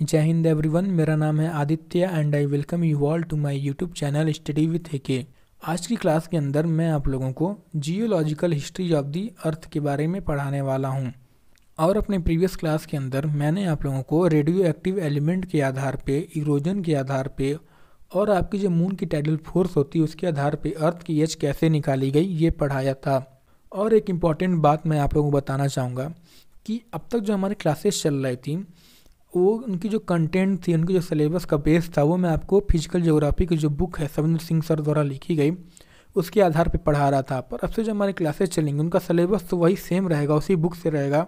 जय हिंद एवरीवन मेरा नाम है Aditya and I welcome you all to my YouTube channel study with के आज की क्लास के अंदर मैं आप लोगों को geological history of the earth के बारे में पढ़ाने वाला हूँ और अपने प्रीवियस क्लास के अंदर मैंने आप लोगों को रेडियो एक्टिव एलिमेंट के आधार पर इरोजन के आधार पर और आपकी जो मून की टाइडल फोर्स होती है उसके आधार पर अर्थ की एज कैसे निकाली गई ये पढ़ाया था और एक इम्पॉर्टेंट बात मैं आप लोगों को बताना चाहूँगा कि अब तक जो हमारी क्लासेस चल रही थी वो उनकी जो कंटेंट थी उनकी जो सिलेबस का बेस था वो मैं आपको फिजिकल जोग्राफी की जो बुक है सविंदर सिंह सर द्वारा लिखी गई उसके आधार पर पढ़ा रहा था पर अब से जो हमारी क्लासेस चलेंगी उनका सिलेबस तो वही सेम रहेगा उसी बुक से रहेगा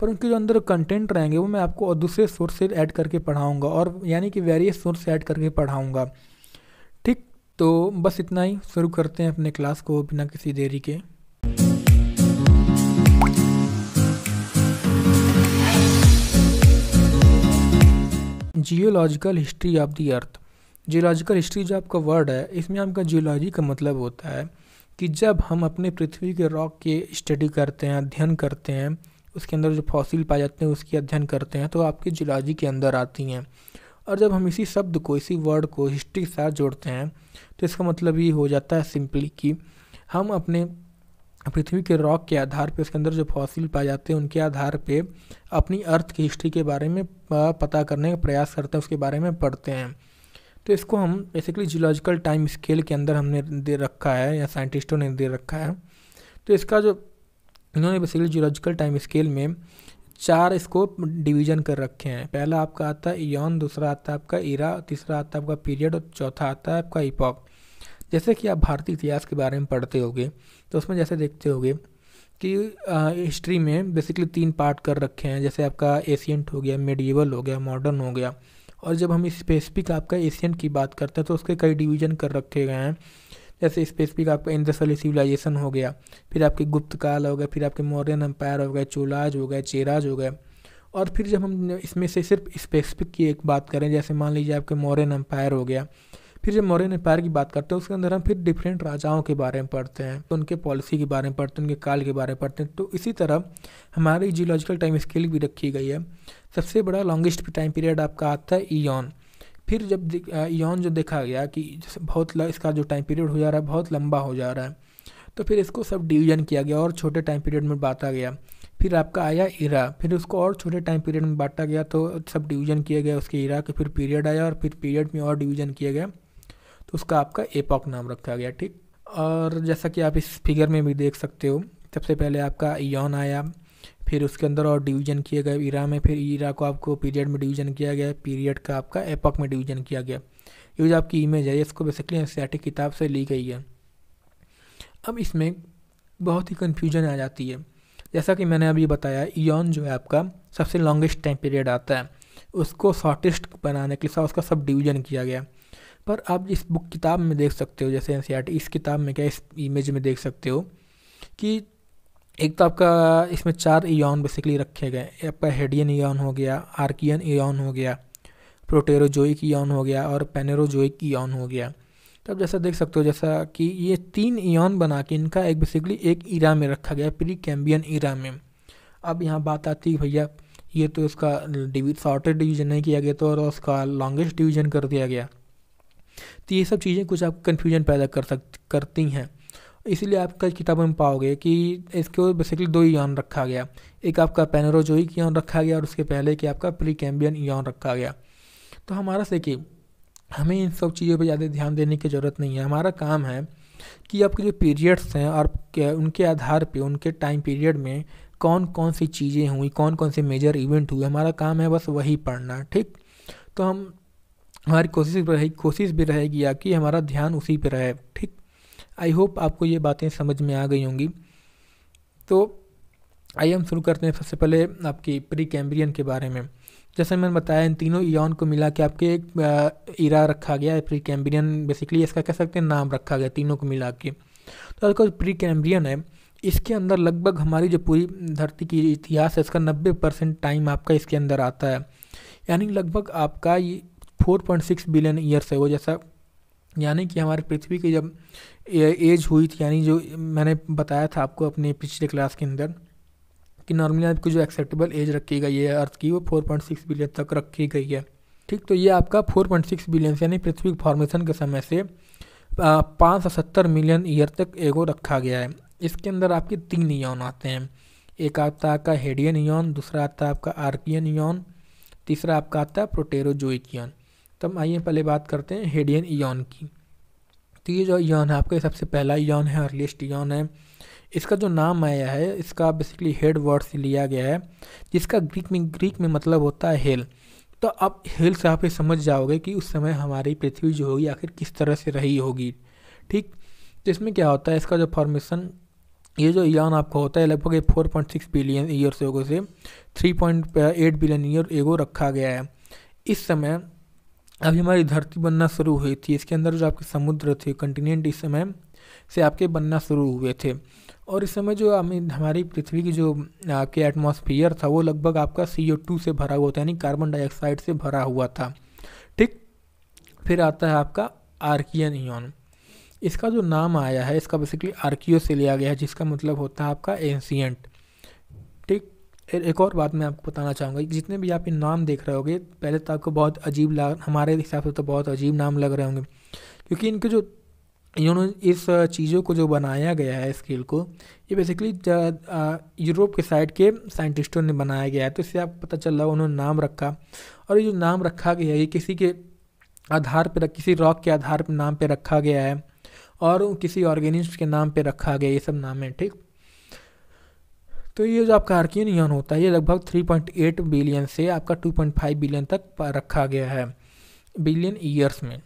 पर उनके जो अंदर कंटेंट रहेंगे वो मैं आपको और दूसरे सोर्स से ऐड करके पढ़ाऊँगा और यानी कि वेरियस सोर्स से ऐड करके पढ़ाऊँगा ठीक तो बस इतना ही शुरू करते हैं अपने क्लास को बिना किसी देरी के geological history of the earth geological history जो आपका वर्ड है इसमें आपका जियोलॉजी का मतलब होता है कि जब हम अपने पृथ्वी के रॉक के स्टडी करते हैं अध्ययन करते हैं उसके अंदर जो फॉसिल पाए जाते हैं उसकी अध्ययन करते हैं तो आपकी जियोलॉजी के अंदर आती हैं और जब हम इसी शब्द को इसी वर्ड को हिस्ट्री के साथ जोड़ते हैं तो इसका मतलब ये हो जाता है सिंपली कि हम अपने पृथ्वी के रॉक के आधार पर उसके अंदर जो फॉसिल पाए जाते हैं उनके आधार पर अपनी अर्थ की हिस्ट्री के बारे में पता करने का प्रयास करते हैं उसके बारे में पढ़ते हैं तो इसको हम बेसिकली जियोलॉजिकल टाइम स्केल के अंदर हमने दे रखा है या साइंटिस्टों ने दे रखा है तो इसका जो इन्होंने बेसिकली जियोलॉजिकल टाइम स्केल में चार इसको डिवीजन कर रखे हैं पहला आपका आता है ईयन दूसरा आता है आपका इरा तीसरा आता है आपका पीरियड और चौथा आता है आपका इपॉक जैसे कि आप भारतीय इतिहास के बारे में पढ़ते होगे तो उसमें जैसे देखते होगे कि हिस्ट्री में बेसिकली तीन पार्ट कर रखे हैं जैसे आपका एशियंट हो गया मेडिवल हो गया मॉडर्न हो गया और जब हम स्पेसिफिक आपका एशियंट की बात करते हैं तो उसके कई डिवीजन कर रखे गए हैं जैसे स्पेसिफिक आपका इंडस सिविलाइजेशन हो गया फिर आपके गुप्त काल हो गया फिर आपके मौर्यन एम्पायर हो गए चोलाज हो गए चेराज हो गए और फिर जब हम इसमें से सिर्फ स्पेसिफिक की एक बात करें जैसे मान लीजिए आपके मौर्यन एम्पायर हो गया फिर जब मौर्य एम्पायर की बात करते हैं उसके अंदर हम फिर डिफरेंट राजाओं के बारे में पढ़ते हैं तो उनके पॉलिसी के बारे में पढ़ते हैं उनके काल के बारे में पढ़ते हैं तो इसी तरह हमारी जियोलॉजिकल टाइम स्केल भी रखी गई है सबसे बड़ा लॉन्गेस्ट टाइम पीरियड आपका आता है ईयन फिर जब ईयन जो देखा गया कि जैसे बहुत इसका जो टाइम पीरियड हो जा रहा है बहुत लंबा हो जा रहा है तो फिर इसको सब डिवीजन किया गया और छोटे टाइम पीरियड में बांटा गया फिर आपका आया इरा फिर उसको और छोटे टाइम पीरियड में बांटा गया तो सब डिवीजन किया गया उसके इरा के फिर पीरियड आया और फिर पीरियड में और डिवीजन किया गया तो उसका आपका एपॉक नाम रखा गया ठीक और जैसा कि आप इस फिगर में भी देख सकते हो सबसे पहले आपका यौन आया फिर उसके अंदर और डिवीजन किया गया ईरा में फिर ईरा को आपको पीरियड में डिवीजन किया गया पीरियड का आपका एपॉक में डिवीजन किया गया ये जो आपकी इमेज है इसको बेसिकली एनसीआरटी किताब से ली गई है अब इसमें बहुत ही कन्फ्यूजन आ जाती है जैसा कि मैंने अभी बताया यौन जो है आपका सबसे लॉन्गेस्ट टाइम पीरियड आता है उसको शॉर्टेस्ट बनाने के लिए उसका सब डिवीजन किया गया पर आप इस बुक किताब में देख सकते हो जैसे एन e इस किताब में क्या इस इमेज में देख सकते हो कि एक तो आपका इसमें चार ईन बेसिकली रखे गए आपका हेडियन ईन हो गया आर्कियन ईन हो गया प्रोटेरोजोइक ईन हो गया और पेनेरोजोइक ईन हो गया तो आप जैसा देख सकते हो जैसा कि ये तीन ईन बना के इनका एक बेसिकली एक ईरा में रखा गया प्री कैम्बियन ईरा में अब यहाँ बात आती है भैया ये तो इसका शॉर्टेड डिवीजन नहीं किया गया तो और उसका लॉन्गेस्ट डिवीजन कर दिया गया तो ये सब चीज़ें कुछ आप कन्फ्यूजन पैदा कर सक करती हैं इसलिए आप कई किताबों में पाओगे कि इसके बेसिकली दो यौन रखा गया एक आपका पैनरोजोइक यौन रखा गया और उसके पहले कि आपका प्री कैम्बियन यौन रखा गया तो हमारा से कि हमें इन सब चीज़ों पर ज़्यादा ध्यान देने की ज़रूरत नहीं है हमारा काम है कि आपके जो पीरियड्स हैं और उनके आधार पर उनके टाइम पीरियड में कौन कौन सी चीज़ें हुई कौन कौन से मेजर इवेंट हुए हमारा काम है बस वही पढ़ना ठीक तो हम हमारी कोशिश रहेगी कोशिश भी रहेगी कि हमारा ध्यान उसी पर रहे ठीक आई होप आपको ये बातें समझ में आ गई होंगी तो आइए हम शुरू करते हैं सबसे पहले आपकी प्री कैम्ब्रियन के बारे में जैसे मैंने बताया इन तीनों ईयन को मिला के आपके एक इरा रखा गया है प्री कैम्ब्रियन बेसिकली इसका कह सकते हैं नाम रखा गया तीनों को मिला के तो आपका प्री कैम्ब्रियन है इसके अंदर लगभग हमारी जो पूरी धरती की इतिहास है इसका नब्बे परसेंट टाइम आपका इसके अंदर आता है यानी लगभग आपका ये 4.6 बिलियन ईयर्स है वो जैसा यानी कि हमारे पृथ्वी की जब एज हुई थी यानी जो मैंने बताया था आपको अपने पिछले क्लास के अंदर कि नॉर्मली आपकी जो एक्सेप्टेबल एज रखी गई है अर्थ की वो 4.6 बिलियन तक रखी गई है ठीक तो ये आपका 4.6 बिलियन यानी पृथ्वी फॉर्मेशन के समय से पाँच सौ सत्तर मिलियन ईयर तक एगो रखा गया है इसके अंदर आपके तीन ईन आते हैं एक आता है आपका हेडियन ईन दूसरा आता है आपका आर्कियन ईन तीसरा आपका आता है प्रोटेरोजोइकियन तब तो आइए पहले बात करते हैं हेडियन ईन की तो ये जो ईन है आपका सबसे पहला ईन है अर्लीस्ट ईन है इसका जो नाम आया है इसका बेसिकली हेड वर्ड से लिया गया है जिसका ग्रीक में ग्रीक में मतलब होता है हेल तो आप हेल से आप ये समझ जाओगे कि उस समय हमारी पृथ्वी जो होगी आखिर किस तरह से रही होगी ठीक तो इसमें क्या होता है इसका जो फॉर्मेशन ये जो ईन आपका होता है लगभग four point six billion year से से three point eight billion year ago रखा गया है इस समय अभी हमारी धरती बनना शुरू हुई थी इसके अंदर जो आपके समुद्र थे कंटिनेंट इस समय से आपके बनना शुरू हुए थे और इस समय जो हमारी पृथ्वी की जो आपके एटमॉस्फेयर था वो लगभग आपका सी ओ टू से भरा हुआ था यानी कार्बन डाइऑक्साइड से भरा हुआ था ठीक फिर आता है आपका आर्कियन ईन इसका जो नाम आया है इसका बेसिकली आर्कियो से लिया गया है जिसका मतलब होता है आपका एंशियंट एक और बात मैं आपको बताना चाहूँगा कि जितने भी आप ये नाम देख रहे होगे पहले तो आपको बहुत अजीब ला हमारे हिसाब से तो बहुत अजीब नाम लग रहे होंगे क्योंकि इनके जो इन्होंने इस चीज़ों को जो बनाया गया है स्केल को ये बेसिकली यूरोप के साइड के साइंटिस्टों ने बनाया गया है तो इससे आपको पता चल रहा है उन्होंने नाम रखा और ये जो नाम रखा गया है ये किसी के आधार पर किसी रॉक के आधार पर नाम पर रखा गया है और किसी ऑर्गेनिस्ट के नाम पर रखा गया ये सब नाम है ठीक तो ये जो आपका आर्कियन ईयन होता है ये लगभग 3.8 बिलियन से आपका 2.5 बिलियन तक रखा गया है बिलियन ईयर्स में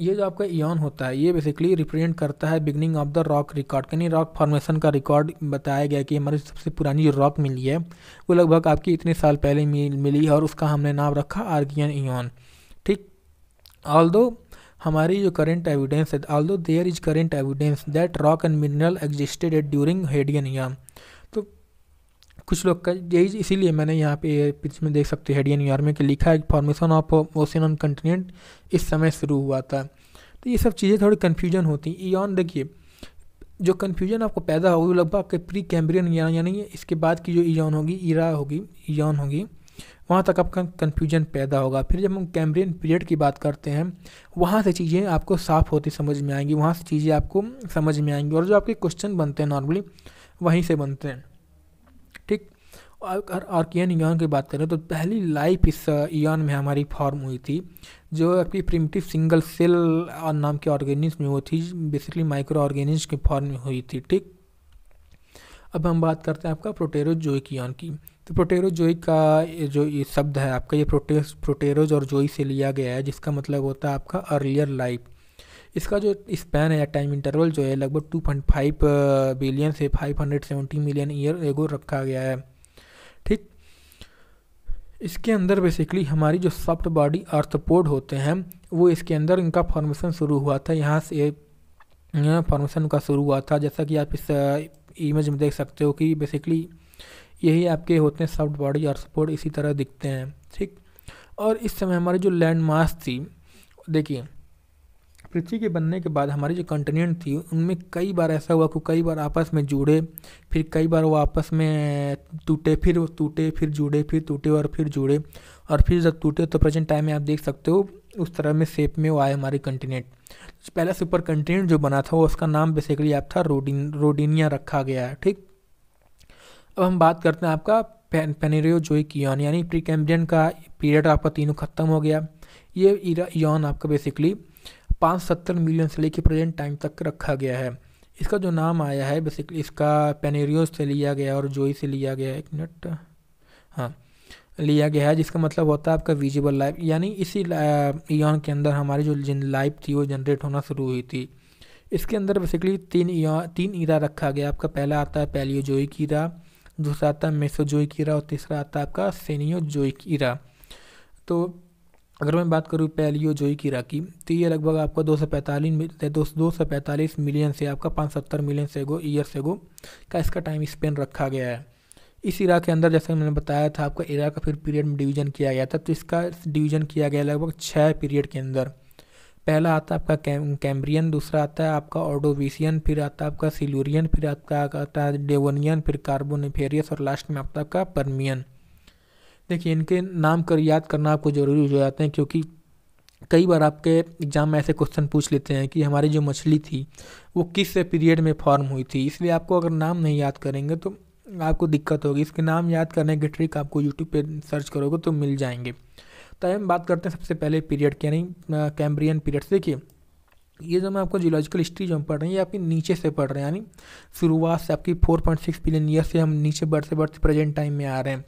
ये जो आपका ईयन होता है ये बेसिकली रिप्रेजेंट करता है beginning of the rock record यानी रॉक फॉर्मेशन का रिकॉर्ड बताया गया कि हमारी सबसे पुरानी जो रॉक मिली है वो लगभग आपकी इतने साल पहले मिली है और उसका हमने नाम रखा आर्गियन ईयन ठीक ऑल हमारी जो करेंट एविडेंस है although there is current evidence that rock and mineral existed at during Hadean eon कुछ लोग का यही इसीलिए मैंने यहाँ पे पिच में देख सकते हेडियन न्यूयॉर्क में लिखा है formation of ocean on continent इस समय शुरू हुआ था तो ये सब चीज़ें थोड़ी कन्फ्यूजन होती ईन देखिए जो कन्फ्यूजन आपको पैदा होगी वो लगभग आपके प्री कैम्ब्रियन ईरान यानी इसके बाद की जो ईन होगी ईरा होगी ईयन होगी वहाँ तक आपका कन्फ्यूजन पैदा होगा फिर जब हम कैम्ब्रियन पीरियड की बात करते हैं वहाँ से चीज़ें आपको साफ होती समझ में आएंगी वहाँ से चीज़ें आपको समझ में आएंगी और जो आपके क्वेश्चन बनते हैं नॉर्मली वहीं से बनते हैं अगर आर्कियन ईयन की बात करें तो पहली लाइफ इस ईयन में हमारी फॉर्म हुई थी जो आपकी प्रिमिटिव सिंगल सेल नाम के ऑर्गेनिज्म में वो थी बेसिकली माइक्रो ऑर्गेनिज्म के फॉर्म में हुई थी ठीक अब हम बात करते हैं आपका प्रोटेरोजोइक ईयन की तो प्रोटेरोजोइक का जो ये शब्द है आपका ये प्रोटे प्रोटेरोज और जोई से लिया गया है जिसका मतलब होता है आपका अर्लियर लाइफ इसका जो स्पैन है या टाइम इंटरवल जो है लगभग 2.5 बिलियन से 570 मिलियन ईयर एगो रखा गया है ठीक इसके अंदर बेसिकली हमारी जो सॉफ्ट बॉडी आर्थपोड होते हैं वो इसके अंदर इनका फॉर्मेशन शुरू हुआ था यहाँ से फॉर्मेशन का शुरू हुआ था जैसा कि आप इस इमेज में देख सकते हो कि बेसिकली यही आपके होते हैं सॉफ्ट बॉडी आर्थपोड इसी तरह दिखते हैं ठीक और इस समय हमारी जो लैंड मास थी देखिए पृथ्वी के बनने के बाद हमारी जो कंटिनेंट थी उनमें कई बार ऐसा हुआ कि कई बार आपस में जुड़े फिर कई बार वो आपस में टूटे फिर वो टूटे फिर जुड़े फिर टूटे और फिर जुड़े और फिर जब टूटे तो प्रेजेंट टाइम में आप देख सकते हो उस तरह में शेप में वो आए हमारे कंटिनेंट पहला सुपर कंटिनेंट जो बना था वो उसका नाम बेसिकली आप था रोडिन रोडिनिया रखा गया है ठीक अब हम बात करते हैं आपका पेन पेनेरियो यौन यानी प्री कैम्बियन का पीरियड आपका तीनों खत्म हो गया ये ईरा यौन आपका बेसिकली पाँच सत्तर मिलियन से लेकर प्रेजेंट टाइम तक रखा गया है इसका जो नाम आया है बेसिकली इसका पेनेरियो से लिया गया और जोई से लिया गया एक मिनट हाँ लिया गया है जिसका मतलब होता है आपका विजिबल लाइफ यानी इसी ईयन के अंदर हमारी जो जिन लाइफ थी वो जनरेट होना शुरू हुई थी इसके अंदर बेसिकली तीन तीन ईरा रखा गया आपका पहला आता है पैलियोजोइक ईरा दूसरा आता है मेसो मेसोजोइक ईरा और तीसरा आता है आपका सेनियोजोइक ईरा तो अगर मैं बात करूँ पैलियो जोई की राखी तो ये लगभग आपका दो सौ पैंतालीस दो दो सौ पैंतालीस मिलियन से आपका पाँच सत्तर मिलियन से गो ईयर से गो का इसका टाइम स्पेन रखा गया है इस इराक के अंदर जैसा मैंने बताया था आपका इराक का फिर पीरियड में डिवीजन किया गया था तो इसका डिवीजन किया गया लगभग छः पीरियड के अंदर पहला आता है आपका कैम कैम्ब्रियन दूसरा आता है आपका ऑडोविसियन फिर आता है आपका सिलूरियन फिर आपका आता है डेवोनियन फिर कार्बोनिफेरियस और लास्ट में आता है आपका परमियन देखिए इनके नाम कर याद करना आपको ज़रूरी हो जाते हैं क्योंकि कई बार आपके एग्ज़ाम में ऐसे क्वेश्चन पूछ लेते हैं कि हमारी जो मछली थी वो किस पीरियड में फॉर्म हुई थी इसलिए आपको अगर नाम नहीं याद करेंगे तो आपको दिक्कत होगी इसके नाम याद करने की ट्रिक आपको यूट्यूब पे सर्च करोगे तो मिल जाएंगे तो हम बात करते हैं सबसे पहले पीरियड की यानी कैम्ब्रियन से देखिए ये जो मैं आपको जियोलॉजिकल हिस्ट्री जो हम पढ़ रहे हैं ये आपकी नीचे से पढ़ रहे हैं यानी शुरुआत से आपकी 4.6 बिलियन ईयर से हम नीचे बढ़ते बढ़ते प्रेजेंट टाइम में आ रहे हैं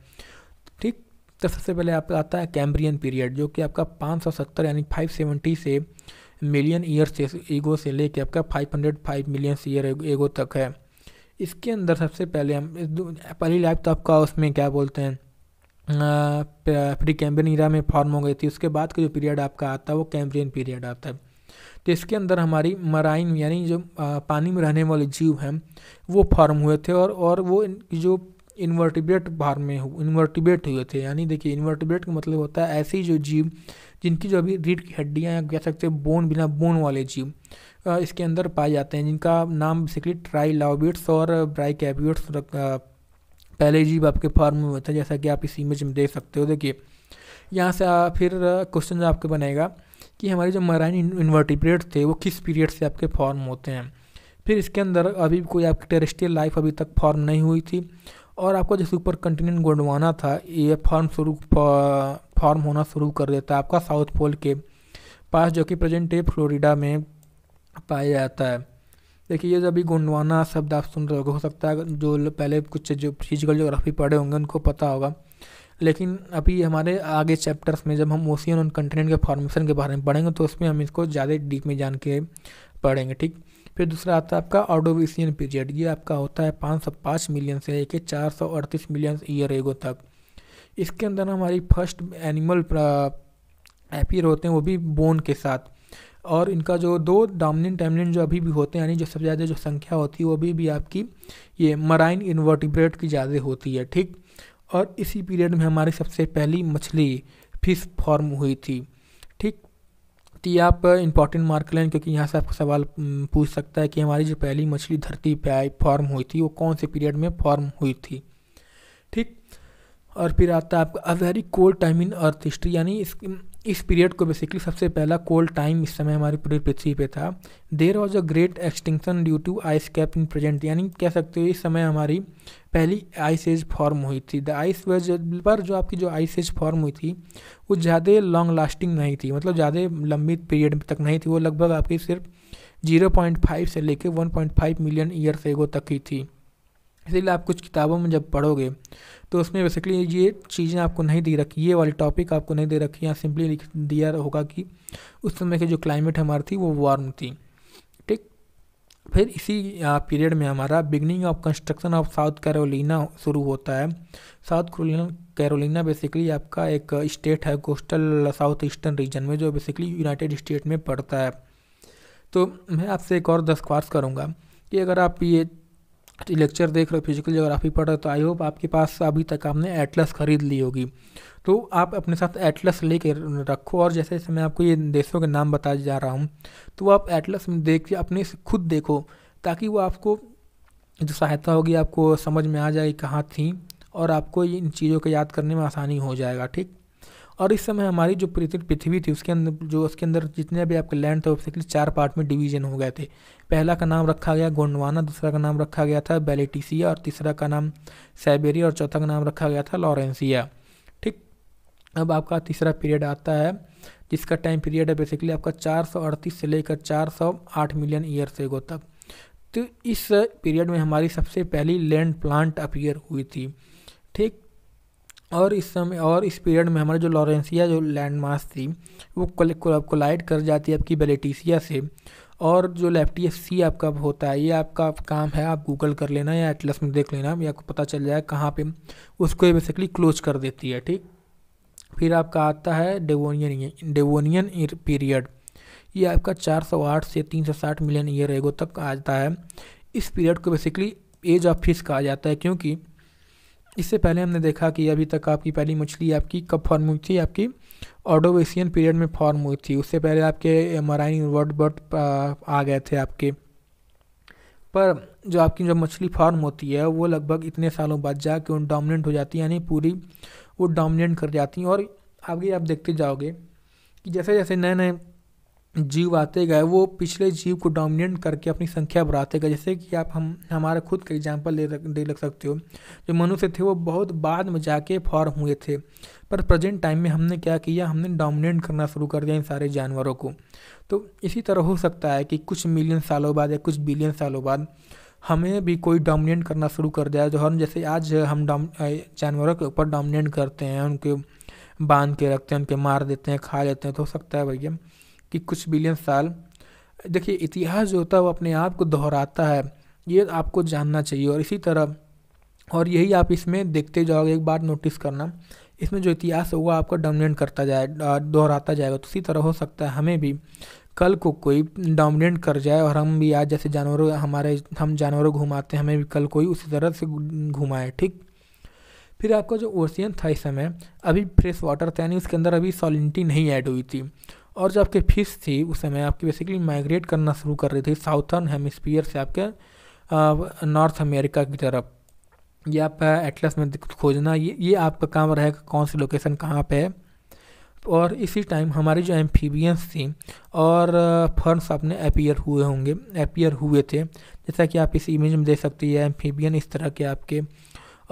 ठीक इसका सबसे पहले आपका आता है कैम्ब्रियन पीरियड जो कि आपका 570 यानी 570 से मिलियन ईयर से ईगो से लेके आपका 505 मिलियन ईयर ईगो तक है इसके अंदर सबसे पहले हम पहली लाइफ तो आपका उसमें क्या बोलते हैं प्री कैम्ब्रियन ईरा में फॉर्म हो गई थी उसके बाद का जो पीरियड आपका आता है वो कैम्ब्रियन पीरियड आता है तो इसके अंदर हमारी मराइन यानी जो पानी में रहने वाले जीव हैं वो फॉर्म हुए थे और और वो जो इन्वर्टिब्रेट भार में इन्वर्टिब्रेट हुए थे यानी देखिए इन्वर्टिब्रेट का मतलब होता है ऐसे जो जीव जिनकी जो अभी रीढ़ की हड्डियाँ या कह सकते हैं बोन बिना बोन वाले जीव इसके अंदर पाए जाते हैं जिनका नाम बेसिकली लाओबिट्स और ब्राई ब्राइकैबियट्स पहले जीव आपके फॉर्म में हुए थे जैसा कि आप इस इमेज में देख सकते हो देखिए यहाँ से फिर क्वेश्चन आपके बनेगा कि हमारे जो मराइन इन्वर्टिब्रेट थे वो किस पीरियड से आपके फॉर्म होते हैं फिर इसके अंदर अभी कोई आपकी टेरेस्ट्रियल लाइफ अभी तक फॉर्म नहीं हुई थी और आपको जैसे ऊपर कंटिनेंट गोंडवाना था ये फॉर्म शुरू फॉर्म होना शुरू कर देता है आपका साउथ पोल के पास जो कि प्रेजेंट डे फ्लोरिडा में पाया जाता है देखिए ये अभी गोंडवाना शब्द आप सुन रहे हो सकता है जो पहले कुछ जो फिजिकल जोग्राफी पढ़े होंगे उनको पता होगा लेकिन अभी हमारे आगे चैप्टर्स में जब हम ओशियन और कंटिनेंट के फॉर्मेशन के बारे में पढ़ेंगे तो उसमें हम इसको ज़्यादा डीप में जान के पढ़ेंगे ठीक फिर दूसरा आता है आपका ऑडोविशियन पीरियड ये आपका होता है पाँच सौ पाँच मिलियन से लेकर चार सौ अड़तीस मिलियन ईयर एगो तक इसके अंदर हमारी फर्स्ट एनिमल एपियर होते हैं वो भी बोन के साथ और इनका जो दो डामिन टैमिन जो अभी भी होते हैं यानी जो सबसे ज़्यादा जो संख्या होती है वो भी, भी आपकी ये मराइन इन्वर्टिब्रेट की ज़्यादा होती है ठीक और इसी पीरियड में हमारी सबसे पहली मछली फिश फॉर्म हुई थी ठीक तो ये आप इंपॉर्टेंट मार्क लें क्योंकि यहाँ से आपको सवाल पूछ सकता है कि हमारी जो पहली मछली धरती पे आई फॉर्म हुई थी वो कौन से पीरियड में फॉर्म हुई थी ठीक और फिर आता है आपका a very cold time in earth history यानी इस इस पीरियड को बेसिकली सबसे पहला कोल्ड टाइम इस समय हमारी पूरी पृथ्वी पे था there was a great extinction due to ice cap in present यानी कह सकते हो इस समय हमारी पहली आइस एज फॉर्म हुई थी द आइस वेज पर जो आपकी जो आइस एज फॉर्म हुई थी वो ज़्यादा लॉन्ग लास्टिंग नहीं थी मतलब ज़्यादा लंबी पीरियड तक नहीं थी वो लगभग आपकी सिर्फ जीरो पॉइंट फाइव से लेकर one point five million years ago तक ही थी इसीलिए आप कुछ किताबों में जब पढ़ोगे तो उसमें बेसिकली ये चीज़ें आपको नहीं दी रखी ये वाली टॉपिक आपको नहीं दे रखी यहाँ सिंपली लिख दिया होगा कि उस समय की जो क्लाइमेट हमारी थी वो वार्म थी ठीक फिर इसी पीरियड में हमारा beginning of construction of South Carolina शुरू होता है साउथ कैरोलिना बेसिकली आपका एक स्टेट है कोस्टल साउथ ईस्टर्न रीजन में जो बेसिकली यूनाइटेड स्टेट में पड़ता है तो मैं आपसे एक और दस करूँगा कि अगर आप ये लेक्चर देख रहे हो फिजिकल जोग्राफी पढ़ रहे हो तो आई होप आपके पास अभी तक आपने एटलस खरीद ली होगी तो आप अपने साथ एटलस ले कर रखो और जैसे जैसे मैं आपको ये देशों के नाम बताया जा रहा हूँ तो आप एटलस में देख के अपने खुद देखो ताकि वो आपको जो सहायता होगी आपको समझ में आ जाएगी कहाँ थी और आपको इन चीज़ों को याद करने में आसानी हो जाएगा ठीक और इस समय हमारी जो पृथ्वी थी उसके अंदर जो उसके अंदर जितने भी आपके लैंड थे बेसिकली चार पार्ट में डिवीजन हो गए थे पहला का नाम रखा गया गोंडवाना दूसरा का नाम रखा गया था बेलेटिसिया और तीसरा का नाम साइबेरिया और चौथा का नाम रखा गया था लॉरेंसिया ठीक अब आपका तीसरा पीरियड आता है जिसका टाइम पीरियड है बेसिकली आपका चार से लेकर चार मिलियन ईयर्स एगो तक तो इस पीरियड में हमारी सबसे पहली लैंड प्लांट अपीयर हुई थी ठीक और इस समय और इस पीरियड में हमारा जो लॉरेंसिया जो लैंड थी वो कोलाइड कर जाती है आपकी बेलेटिसिया से और जो लेफ्टी सी आपका होता है ये आपका काम है आप गूगल कर लेना या एटलस में देख लेना या आपको पता चल जाए कहाँ पे उसको बेसिकली क्लोज कर देती है ठीक फिर आपका आता है डेवोनियन डेवोनियन पीरियड ये आपका 408 से 360 मिलियन ईयर एगो तक आता है इस पीरियड को बेसिकली एज ऑफ फिश कहा जाता है क्योंकि इससे पहले हमने देखा कि अभी तक आपकी पहली मछली आपकी कब फॉर्म हुई थी आपकी ऑडोवेशियन पीरियड में फॉर्म हुई थी उससे पहले आपके मराइन वर्ड बर्ड आ गए थे आपके पर जो आपकी जो मछली फॉर्म होती है वो लगभग इतने सालों बाद जाके उन डोमिनेंट हो जाती है यानी पूरी वो डोमिनेंट कर जाती हैं और आगे आप देखते जाओगे कि जैसे जैसे नए नए जीव आते गए वो पिछले जीव को डोमिनेट करके अपनी संख्या बढ़ाते गए जैसे कि आप हम हमारा खुद का एग्जाम्पल ले रख दे लग सकते हो जो मनुष्य थे वो बहुत बाद में जाके फॉर्म हुए थे पर प्रेजेंट टाइम में हमने क्या किया हमने डोमिनेट करना शुरू कर दिया इन सारे जानवरों को तो इसी तरह हो सकता है कि कुछ मिलियन सालों बाद या कुछ बिलियन सालों बाद हमें भी कोई डोमिनेट करना शुरू कर दिया जो हम जैसे आज हम डोम जानवरों के ऊपर डोमिनेट करते हैं उनके बांध के रखते हैं उनके मार देते हैं खा लेते हैं तो हो सकता है भैया कि कुछ बिलियन साल देखिए इतिहास जो होता है वो अपने आप को दोहराता है ये आपको जानना चाहिए और इसी तरह और यही आप इसमें देखते जाओगे एक बार नोटिस करना इसमें जो इतिहास होगा आपका डोमिनेट करता जाए दोहराता जाएगा तो इसी तरह हो सकता है हमें भी कल को कोई डोमिनेट कर जाए और हम भी आज जैसे जानवरों हमारे हम जानवरों घुमाते हैं हमें भी कल कोई उसी तरह से घुमाए ठीक फिर आपका जो ओशियन था इस समय अभी फ्रेश वाटर था यानी उसके अंदर अभी सॉलिनिटी नहीं ऐड हुई थी और जो आपकी फिश थी उस समय आपकी बेसिकली माइग्रेट करना शुरू कर रही थी साउथर्न हेमिस्फीयर से आपके नॉर्थ अमेरिका की तरफ ये आप एटलस में खोजना ये ये आपका काम रहेगा कौन सी लोकेशन कहाँ पे है और इसी टाइम हमारी जो एम्फीबियंस थी और फर्न्स अपने अपीयर हुए होंगे अपीयर हुए थे जैसा कि आप इस इमेज में देख सकते हैं एम्फीबियन इस तरह के आपके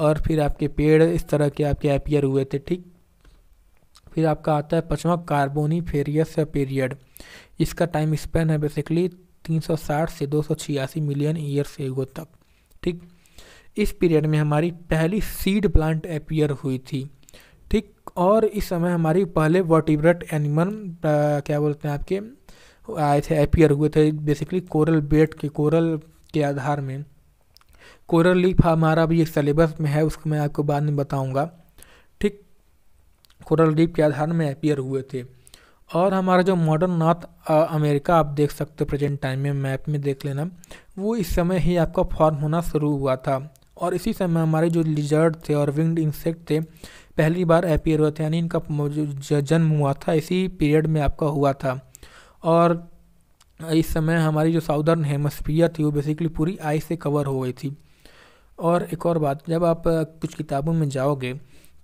और फिर आपके पेड़ इस तरह के आपके अपीयर हुए थे ठीक फिर आपका आता है पचवा कार्बोनी फेरियस पीरियड इसका टाइम स्पेन है बेसिकली 360 से दो मिलियन ईयर से एगो तक ठीक इस पीरियड में हमारी पहली सीड प्लांट अपियर हुई थी ठीक और इस समय हमारी पहले वर्टिब्रेट एनिमल क्या बोलते हैं आपके आए थे अपियर हुए थे बेसिकली कोरल बेट के कोरल के आधार में कोरल लीफ हमारा भी एक सिलेबस में है उसको मैं आपको बाद में बताऊंगा कोरल डीप के आधार में अपियर हुए थे और हमारा जो मॉडर्न नॉर्थ अमेरिका आप देख सकते हो प्रेजेंट टाइम में मैप में देख लेना वो इस समय ही आपका फॉर्म होना शुरू हुआ था और इसी समय हमारे जो लिजर्ड थे और विंग्ड इंसेक्ट थे पहली बार अपियर हुए थे यानी इनका जन्म हुआ था इसी पीरियड में आपका हुआ था और इस समय हमारी जो साउदर्न हेमस्फीयर थी वो बेसिकली पूरी आइस से कवर हो गई थी और एक और बात जब आप कुछ किताबों में जाओगे